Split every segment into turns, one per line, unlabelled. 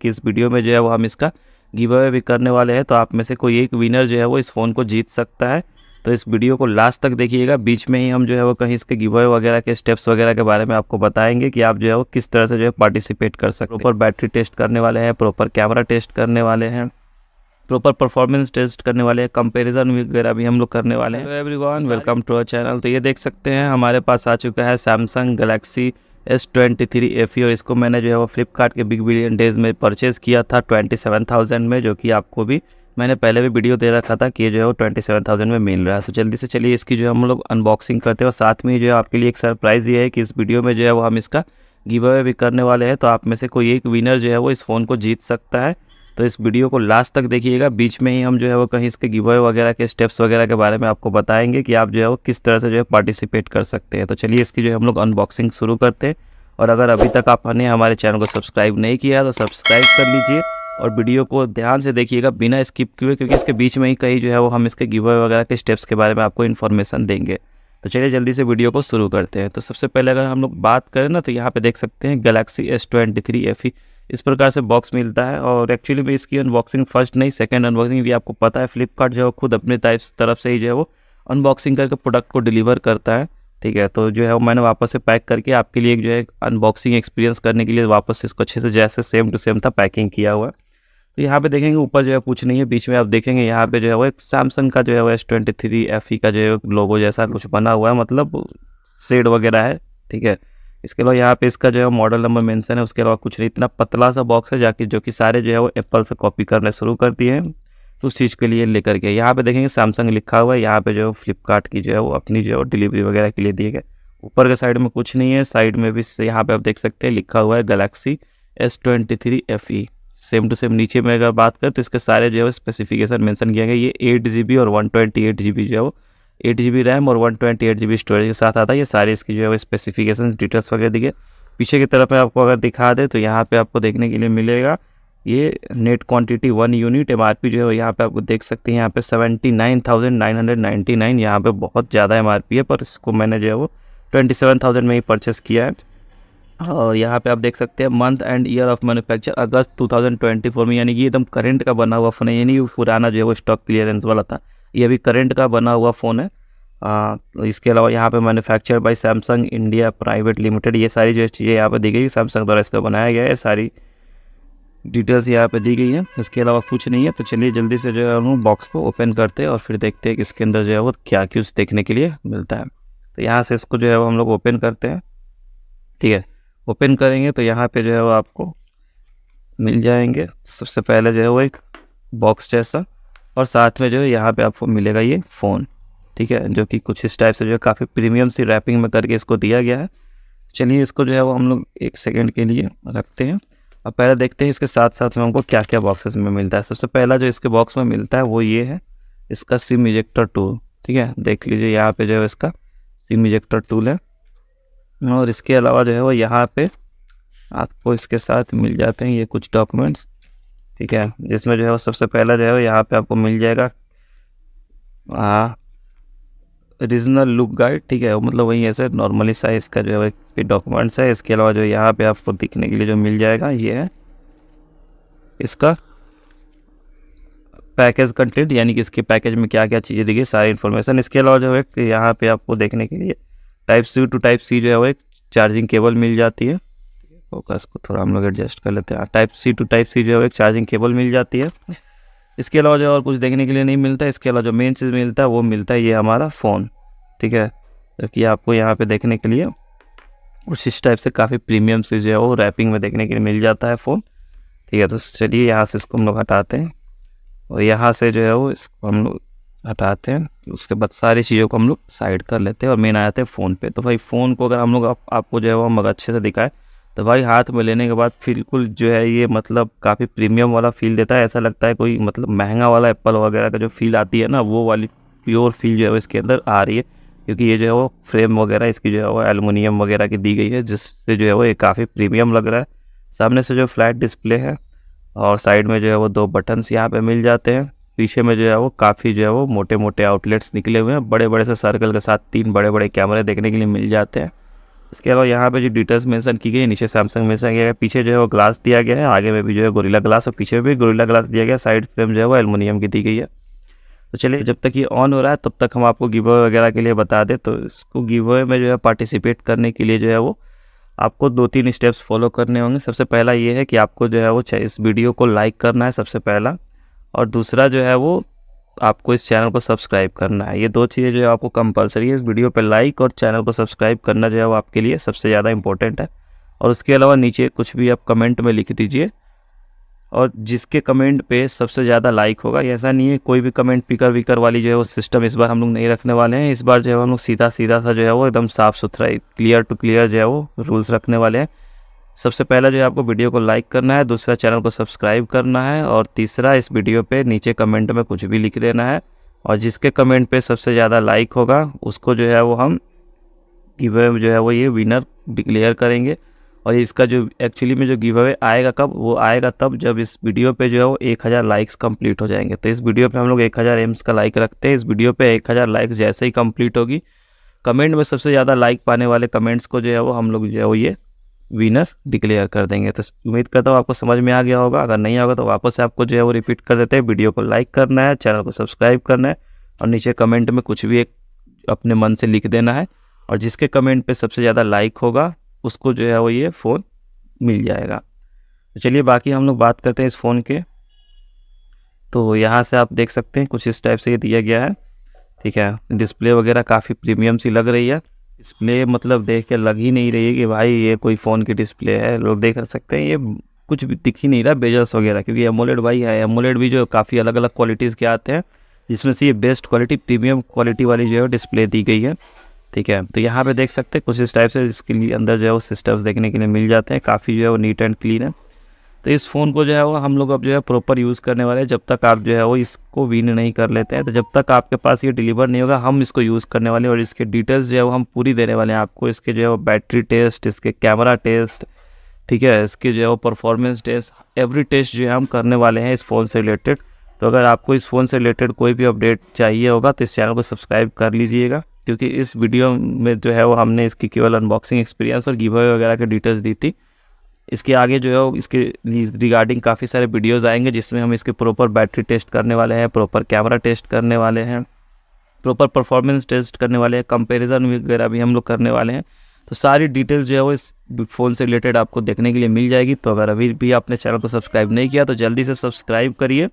कि इस वीडियो में जो है वो हम इसका गिव अवे भी करने वाले हैं तो आप में से कोई एक विनर जो है वो इस फ़ोन को जीत सकता है तो इस वीडियो को लास्ट तक देखिएगा बीच में ही हम जो है वो कहीं इसके गिव अवे वगैरह के स्टेप्स वगैरह के बारे में आपको बताएंगे कि आप जो है वो किस तरह से जो है पार्टिसिपेट कर सकते प्रॉपर बैटरी टेस्ट करने वाले हैं प्रॉपर कैमरा टेस्ट करने वाले हैं प्रॉपर परफॉर्मेंस टेस्ट करने वाले हैं कंपेरिजन वगैरह भी हम लोग करने वाले हैं everyone welcome to our channel तो ये देख सकते हैं हमारे पास आ चुका है Samsung Galaxy S twenty three F और इसको मैंने जो है वो फ्लिपकार्ट के बिग बिलियन डेज में परचेज़ किया था ट्वेंटी सेवन थाउजेंड में जो कि आपको भी मैंने पहले भी वीडियो दे रखा था कि जो है वो ट्वेंटी सेवन थाउजेंड में मिल रहा है तो जल्दी से चलिए इसकी जो है हम लोग अनबॉक्सिंग करते हैं और साथ में जो है आपके लिए एक सरप्राइज़ ये है कि इस वीडियो में जो है वो हम इसका गिव अवे भी करने वाले हैं तो आप में से कोई एक विनर जो है वो इस फ़ोन को जीत सकता है तो इस वीडियो को लास्ट तक देखिएगा बीच में ही हम जो है वो कहीं इसके गिवे वगैरह के स्टेप्स वगैरह के बारे में आपको बताएंगे कि आप जो है वो किस तरह से जो है पार्टिसिपेट कर सकते हैं तो चलिए इसकी जो है हम लोग अनबॉक्सिंग शुरू करते हैं और अगर अभी तक आपने हमारे चैनल को सब्सक्राइब नहीं किया तो सब्सक्राइब कर लीजिए और वीडियो को ध्यान से देखिएगा बिना स्किप किए क्योंकि इसके बीच में ही कहीं जो है वो हम इसके गिवे वगैरह के स्टेप्स के बारे में आपको इन्फॉर्मेशन देंगे तो चलिए जल्दी से वीडियो को शुरू करते हैं तो सबसे पहले अगर हम लोग बात करें ना तो यहाँ पे देख सकते हैं Galaxy S twenty three F E इस प्रकार से बॉक्स मिलता है और एक्चुअली मैं इसकी अनबॉक्सिंग फर्स्ट नहीं सेकेंड अनबॉक्सिंग भी आपको पता है फ्लिपकार्ट जो है खुद अपने टाइप तरफ से ही जो है वो अनबॉक्सिंग करके प्रोडक्ट को डिलीवर करता है ठीक है तो जो है वो मैंने वापस से पैक करके आपके लिए जो है अनबॉक्सिंग एक्सपीरियंस करने के लिए वापस इसको अच्छे से जैसे सेम टू सेम था पैकिंग किया हुआ तो यहाँ पर देखेंगे ऊपर जो है कुछ नहीं है बीच में आप देखेंगे यहाँ पर जो है वो एक सैमसंग का जो है वो S twenty three F E का जो है लोगो जैसा कुछ बना हुआ है मतलब सेड वगैरह है ठीक है इसके अलावा यहाँ पे इसका जो है मॉडल नंबर मेंशन है उसके अलावा कुछ नहीं इतना पतला सा बॉक्स है जाके जो कि सारे जो है वो एप्पल से कॉपी करने शुरू कर दिए हैं तो उस चीज़ के लिए लेकर के यहाँ पे देखेंगे सैमसंग लिखा हुआ है यहाँ पे जो है फ्लिपकार्ट की जो है वो अपनी जो है डिलीवरी वगैरह के लिए दिए गए ऊपर के साइड में कुछ नहीं है साइड में भी यहाँ पर आप देख सकते हैं लिखा हुआ है Galaxy S twenty three F E same to same नीचे में अगर बात करें तो इसके सारे जो है स्पेसिफिकेशन मैंसन किया गया ये एट जी बी और one twenty eight G B जो है वो एट जी बी रैम और one twenty eight G B storage के साथ आता है ये सारे इसकी जो है स्पेसिफिकेशन डिटेल्स वगैरह दिखे पीछे की तरफ में आपको अगर दिखा दे तो यहाँ पे आपको देखने के लिए मिलेगा ये net quantity one unit M R P जो है यहाँ पे आपको देख सकते हैं यहाँ पे seventy nine thousand nine hundred ninety nine यहाँ पे बहुत ज़्यादा एम आर पी है पर इसको मैंने जो है वो ट्वेंटी सेवन थाउजेंड में ही परचेस किया है और यहाँ पे आप देख सकते हैं month and year of manufacture August two thousand twenty four में यानी कि एकदम करेंट का बना हुआ फ़ोन है यानी पुराना जो है वो स्टॉक क्लियरेंस वाला था ये भी करेंट का बना हुआ फ़ोन है आ, इसके अलावा यहाँ पे manufacture by Samsung India private limited ये सारी जो चीज़ें यहाँ पे दी गई सैमसंग द्वारा इसका बनाया गया है सारी डिटेल्स यहाँ पे दी गई है इसके अलावा कुछ नहीं है तो चलिए जल्दी से जो है हम बॉक्स को ओपन करते हैं और फिर देखते हैं कि इसके अंदर जो है वो क्या क्यूज देखने के लिए मिलता है तो यहाँ से इसको जो है वो हम लोग ओपन करते हैं ठीक है ओपन करेंगे तो यहाँ पर जो है वो आपको मिल जाएंगे सबसे पहले जो है वो एक बॉक्स जैसा और साथ में जो है यहाँ पर आपको मिलेगा ये फ़ोन ठीक है जो कि कुछ इस टाइप से जो है काफ़ी प्रीमियम सी रैपिंग में करके इसको दिया गया है चलिए इसको जो है वो हम लोग एक सेकेंड के लिए रखते हैं अब पहले देखते हैं इसके साथ साथ में हमको क्या क्या बॉक्सेस में मिलता है सबसे पहला जो इसके बॉक्स में मिलता है वो ये है इसका सिम इजेक्टर टूल ठीक है देख लीजिए यहाँ पे जो है इसका सिम इजेक्टर टूल है और इसके अलावा जो है वो यहाँ पे आपको इसके साथ मिल जाते हैं ये कुछ डॉक्यूमेंट्स ठीक है जिसमें जो है वो सबसे पहला जो है वो यहाँ पे आपको मिल जाएगा हाँ रीजनल लुक गाइड ठीक है मतलब वही ऐसे नॉर्मली साइज़ का जो है डॉक्यूमेंट्स है इसके अलावा जो यहाँ पे आपको दिखने के लिए जो मिल जाएगा ये है इसका पैकेज कंटेंट यानी कि इसके पैकेज में क्या क्या चीज़ें देखिए सारी इन्फॉर्मेशन इसके अलावा जो है यहाँ पे आपको देखने के लिए type C to type C जो है वो एक चार्जिंग केबल मिल जाती है फोकस को थोड़ा हम लोग एडजस्ट कर लेते हैं type C to type C जो है एक चार्जिंग केबल मिल जाती है इसके अलावा जो और कुछ देखने के लिए नहीं मिलता इसके अलावा जो मेन चीज़ मिलता है वो मिलता है ये हमारा फ़ोन ठीक है जबकि आपको यहाँ पे देखने के लिए कुछ इस टाइप से काफ़ी प्रीमियम से जो है वो रैपिंग में देखने के लिए मिल जाता है फ़ोन ठीक है तो चलिए यहाँ से इसको हम लोग हटाते हैं और यहाँ से जो है वो इसको हम लोग हटाते हैं उसके बाद सारी चीज़ों को हम लोग साइड कर लेते हैं और मेन आ जाते हैं फ़ोन पे तो भाई फ़ोन को अगर हम लोग आप, आपको जो है वो हम अच्छे से दिखाएं तो भाई हाथ में लेने के बाद बिल्कुल जो है ये मतलब काफ़ी प्रीमियम वाला फील देता है ऐसा लगता है कोई मतलब महंगा वाला एप्पल वगैरह का जो फील आती है ना वो वाली प्योर फील जो है इसके अंदर आ रही है क्योंकि ये जो है वो फ्रेम वगैरह इसकी जो है वो एलमिनियम वगैरह की दी गई है जिससे जो है वो ये काफ़ी प्रीमियम लग रहा है सामने से जो फ्लैट डिस्प्ले है और साइड में जो है वो दो बटन्स यहाँ पे मिल जाते हैं पीछे में जो है वो काफ़ी जो है वो मोटे मोटे आउटलेट्स निकले हुए हैं बड़े बड़े से सर्कल के साथ तीन बड़े बड़े कैमरे देखने के लिए मिल जाते हैं इसके अलावा यहाँ पे जो डिटेल्स मेंशन की गई है नीचे सैमसंग मेंशन किया गया पीछे जो है वो ग्लास दिया गया है आगे में भी जो है गोरीला ग्लास और पीछे भी गोरीला ग्लास दिया गया साइड फ्रेम जो है वो एलमोनियम की दी गई है तो चलिए जब तक ये ऑन हो रहा है तब तक हम आपको गिव अवे वगैरह के लिए बता दें तो इसको गिव अवे में जो है पार्टिसिपेट करने के लिए जो है वो आपको दो तीन स्टेप्स फॉलो करने होंगे सबसे पहला ये है कि आपको जो है वो इस वीडियो को लाइक करना है सबसे पहला और दूसरा जो है वो आपको इस चैनल को सब्सक्राइब करना है ये दो चीज़ें जो है आपको कंपलसरी है इस वीडियो पर लाइक और चैनल को सब्सक्राइब करना जो है वो आपके लिए सबसे ज़्यादा इंपॉर्टेंट है और उसके अलावा नीचे कुछ भी आप कमेंट में लिख दीजिए और जिसके कमेंट पे सबसे ज़्यादा लाइक होगा ऐसा नहीं है कोई भी कमेंट पिकर विकर वाली जो है वो सिस्टम इस बार हम लोग नहीं रखने वाले हैं इस बार जो है हम लोग सीधा सीधा सा जो है वो एकदम साफ़ सुथरा क्लियर टू क्लियर जो है वो रूल्स रखने वाले हैं सबसे पहला जो है आपको वीडियो को लाइक करना है दूसरा चैनल को सब्सक्राइब करना है और तीसरा इस वीडियो पे नीचे कमेंट में कुछ भी लिख देना है और जिसके कमेंट पे सबसे ज़्यादा लाइक होगा उसको जो है वो हम गिव अवे जो है वो ये विनर डिक्लेयर करेंगे और इसका जो एक्चुअली में जो गिव अवे आएगा कब वो आएगा तब जब इस वीडियो पर जो है वो एक हज़ार लाइक्स कम्प्लीट हो जाएंगे तो इस वीडियो पर हम लोग एक हज़ार एम्स का लाइक रखते हैं इस वीडियो पर एक हज़ार लाइक्स जैसे ही कम्प्लीट होगी कमेंट में सबसे ज़्यादा लाइक पाने वाले कमेंट्स को जो है वो हम लोग जो है वो ये विनर डिक्लेयर कर देंगे तो उम्मीद करता हूँ आपको समझ में आ गया होगा अगर नहीं होगा तो वापस से आपको जो है वो रिपीट कर देते हैं वीडियो को लाइक करना है चैनल को सब्सक्राइब करना है और नीचे कमेंट में कुछ भी एक अपने मन से लिख देना है और जिसके कमेंट पे सबसे ज़्यादा लाइक होगा उसको जो है वो ये फ़ोन मिल जाएगा तो चलिए बाकी हम लोग बात करते हैं इस फ़ोन के तो यहाँ से आप देख सकते हैं कुछ इस टाइप से ये दिया गया है ठीक है डिस्प्ले वगैरह काफ़ी प्रीमियम सी लग रही है डिस्प्ले मतलब देख के लग ही नहीं रही है कि भाई ये कोई फ़ोन की डिस्प्ले है लोग देख सकते हैं ये कुछ भी दिख ही नहीं रहा बेजस वगैरह क्योंकि एमोलेड भाई है एमोलेड भी जो काफ़ी अलग अलग क्वालिटीज़ के आते हैं जिसमें से ये बेस्ट क्वालिटी प्रीमियम क्वालिटी वाली जो है डिस्प्ले दी गई है ठीक है तो यहाँ पे देख सकते हैं कुछ इस टाइप से इसके अंदर जो है वो सिस्टम्स देखने के लिए मिल जाते हैं काफ़ी जो है वो नीट एंड क्लीन है तो इस फ़ोन को जो है वो हम लोग अब जो है प्रॉपर यूज़ करने वाले हैं जब तक आप जो है वो इसको विन नहीं कर लेते हैं तो जब तक आपके पास ये डिलीवर नहीं होगा हम इसको यूज़ करने वाले हैं और इसके डिटेल्स जो है वो हम पूरी देने वाले हैं आपको इसके जो है वो बैटरी टेस्ट इसके कैमरा टेस्ट ठीक है इसके जो है वो परफॉर्मेंस टेस्ट एवरी टेस्ट जो है हम करने वाले हैं इस फ़ोन से रिलेटेड तो अगर आपको इस फ़ोन से रिलेटेड कोई भी अपडेट चाहिए होगा तो इस चैनल को सब्सक्राइब कर लीजिएगा क्योंकि इस वीडियो में जो है वो हमने इसकी केवल अनबॉक्सिंग एक्सपीरियंस और गिवे वगैरह की डिटेल्स दी थी इसके आगे जो है इसके रिगार्डिंग काफ़ी सारे वीडियोज़ आएंगे जिसमें हम इसके प्रॉपर बैटरी टेस्ट करने वाले हैं प्रॉपर कैमरा टेस्ट करने वाले हैं प्रॉपर परफॉर्मेंस टेस्ट करने वाले हैं कंपेरिजन वगैरह भी हम लोग करने वाले हैं तो सारी डिटेल्स जो है वो इस फ़ोन से रिलेटेड आपको देखने के लिए मिल जाएगी तो अगर अभी भी आपने चैनल को सब्सक्राइब नहीं किया तो जल्दी से सब्सक्राइब करिए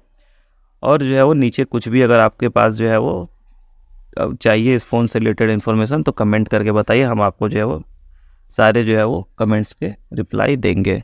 और जो है वो नीचे कुछ भी अगर आपके पास जो है वो चाहिए इस फ़ोन से रिलेटेड इन्फॉर्मेशन तो कमेंट करके बताइए हम आपको जो है वो सारे जो है वो कमेंट्स के रिप्लाई देंगे